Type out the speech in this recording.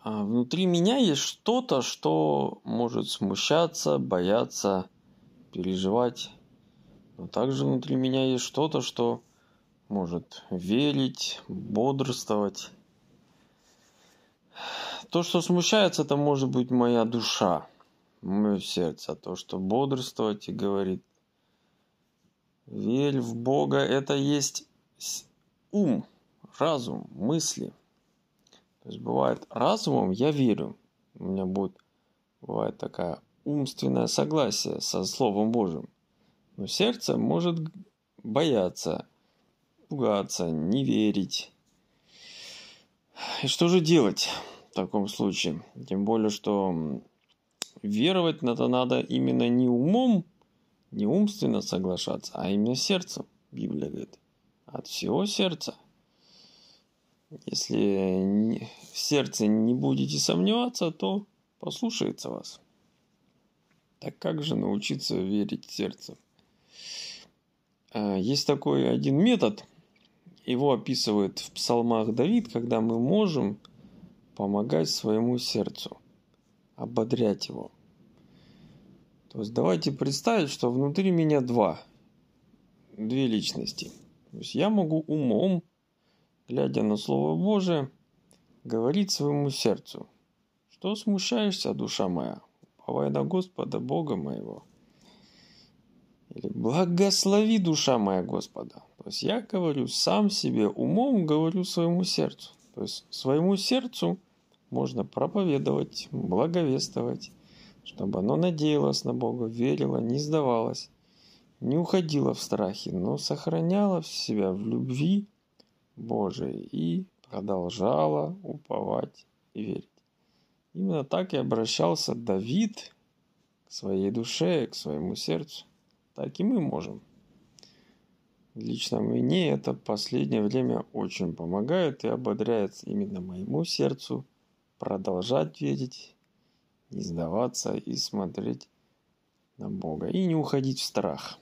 А внутри меня есть что-то, что может смущаться, бояться, переживать. Но также внутри меня есть что-то, что может верить, бодрствовать. То, что смущается, это может быть моя душа, мое сердце. А то, что бодрствовать и говорит, верь в Бога, это есть ум, разум, мысли – то есть бывает разумом я верю. У меня будет, бывает такая умственное согласие со Словом Божьим. Но сердце может бояться, пугаться, не верить. И что же делать в таком случае? Тем более, что веровать надо, надо именно не умом, не умственно соглашаться, а именно сердцем, Библия говорит. От всего сердца – если в сердце не будете сомневаться, то послушается вас. Так как же научиться верить сердцем? А, есть такой один метод, его описывает в псалмах Давид, когда мы можем помогать своему сердцу, ободрять его. То есть давайте представить, что внутри меня два, две личности. То есть я могу умом глядя на Слово Божие, говорит своему сердцу, «Что смущаешься, душа моя, уповай на Господа, Бога моего?» Или «Благослови, душа моя, Господа». То есть я говорю сам себе, умом говорю своему сердцу. То есть своему сердцу можно проповедовать, благовествовать, чтобы оно надеялось на Бога, верило, не сдавалось, не уходило в страхе, но сохраняло себя в любви, Божией и продолжала уповать и верить. Именно так и обращался Давид к своей душе, к своему сердцу. Так и мы можем. Лично мне это последнее время очень помогает и ободряет именно моему сердцу продолжать верить, не сдаваться и смотреть на Бога. И не уходить в страх.